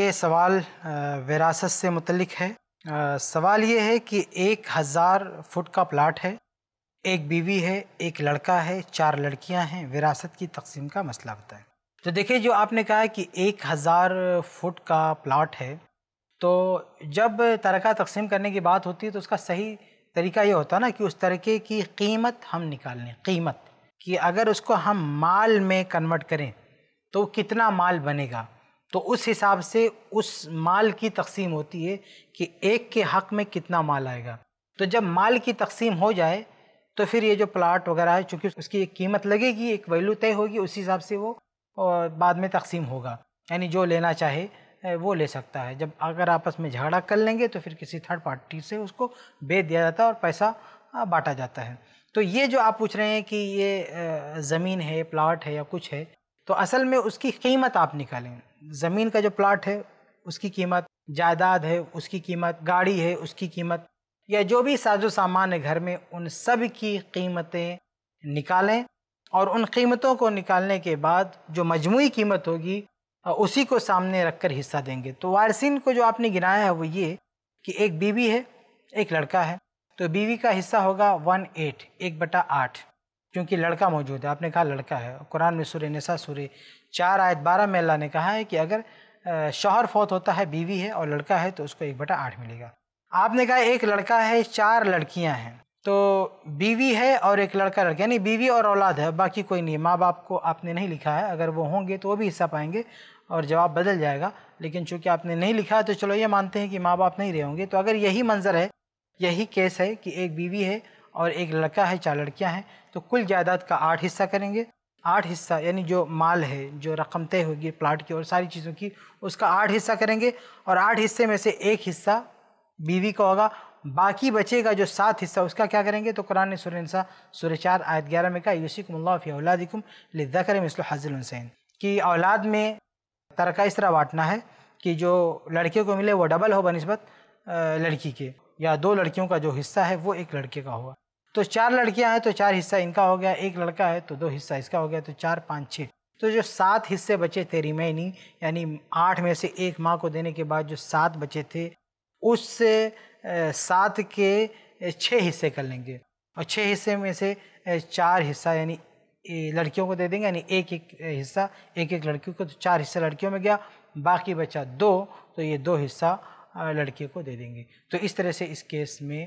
ये सवाल विरासत से मुतलिक है आ, सवाल ये है कि एक हज़ार फुट का प्लाट है एक बीवी है एक लड़का है चार लड़कियां हैं विरासत की तकसीम का मसला बताएं तो देखिए जो आपने कहा कि एक हज़ार फुट का प्लाट है तो जब तरका तकसीम करने की बात होती है तो उसका सही तरीका ये होता ना कि उस तरीके की कीमत हम निकाल लें कीमत कि अगर उसको हम माल में कन्वर्ट करें तो कितना माल बनेगा तो उस हिसाब से उस माल की तकसीम होती है कि एक के हक़ में कितना माल आएगा तो जब माल की तकसीम हो जाए तो फिर ये जो प्लाट वगैरह है चूँकि उसकी एक कीमत लगेगी एक वैल्यू तय होगी उस हिसाब से वो और बाद में तकसीम होगा यानी जो लेना चाहे वो ले सकता है जब अगर आपस में झगड़ा कर लेंगे तो फिर किसी थर्ड पार्टी से उसको बेच दिया जाता है और पैसा बांटा जाता है तो ये जो आप पूछ रहे हैं कि ये ज़मीन है प्लाट है या कुछ है तो असल में उसकी कीमत आप निकालें ज़मीन का जो प्लाट है उसकी कीमत जायदाद है उसकी कीमत गाड़ी है उसकी कीमत या जो भी साजो सामान है घर में उन सब की कीमतें निकालें और उन कीमतों को निकालने के बाद जो मजमू कीमत होगी उसी को सामने रख कर हिस्सा देंगे तो वारसिन को जो आपने गिनाया है वो ये कि एक बीवी है एक लड़का है तो बीवी का हिस्सा होगा वन एट एक बटा आठ क्योंकि लड़का मौजूद है आपने कहा लड़का है कुरान में सूर्य नसा सूर्य चार आयत बारह में अल्लाह ने कहा है कि अगर शोहर फौत होता है बीवी है और लड़का है तो उसको एक बटा आठ मिलेगा आपने कहा एक लड़का है चार लड़कियां हैं तो बीवी है और एक लड़का लड़का यानी बीवी और औलाद है बाकी कोई नहीं माँ बाप को आपने नहीं लिखा है अगर वो होंगे तो वो भी हिस्सा पाएंगे और जवाब बदल जाएगा लेकिन चूंकि आपने नहीं लिखा है तो चलो ये मानते हैं कि माँ बाप नहीं रहे होंगे तो अगर यही मंजर है यही केस है कि एक बीवी है और एक लड़का है चार लड़कियाँ हैं तो कुल जायदाद का आठ हिस्सा करेंगे आठ हिस्सा यानी जो माल है जो रकम तय होगी प्लाट की और सारी चीज़ों की उसका आठ हिस्सा करेंगे और आठ हिस्से में से एक हिस्सा बीवी का होगा बाकी बचेगा जो सात हिस्सा उसका क्या करेंगे तो कुरान सुरसा सूर्य चार आयत ग्यारह में कहा यूसिकमल्लाफ़ी औलादिकुम लिद्दा करें मिसल हाजिल हुसैन कि औलाद में तरका इस तरह बाँटना है कि जो लड़के को मिले वो डबल हो बनस्बत लड़की के या दो लड़कियों का जो हिस्सा है वो एक लड़के का होगा तो चार लड़कियां हैं तो चार हिस्सा इनका हो गया एक लड़का है तो दो हिस्सा इसका हो गया तो चार पाँच छः तो जो सात हिस्से बचे थे रिमेनिंग यानी आठ में से एक माँ को देने के बाद जो सात बचे थे उससे सात के छः हिस्से कर लेंगे और छः हिस्से में से चार हिस्सा यानी लड़कियों को दे देंगे यानी एक एक हिस्सा एक एक लड़कियों को तो चार हिस्सा लड़कियों में गया बाकी बचा दो तो ये दो हिस्सा लड़के को दे देंगे तो इस तरह से इस केस में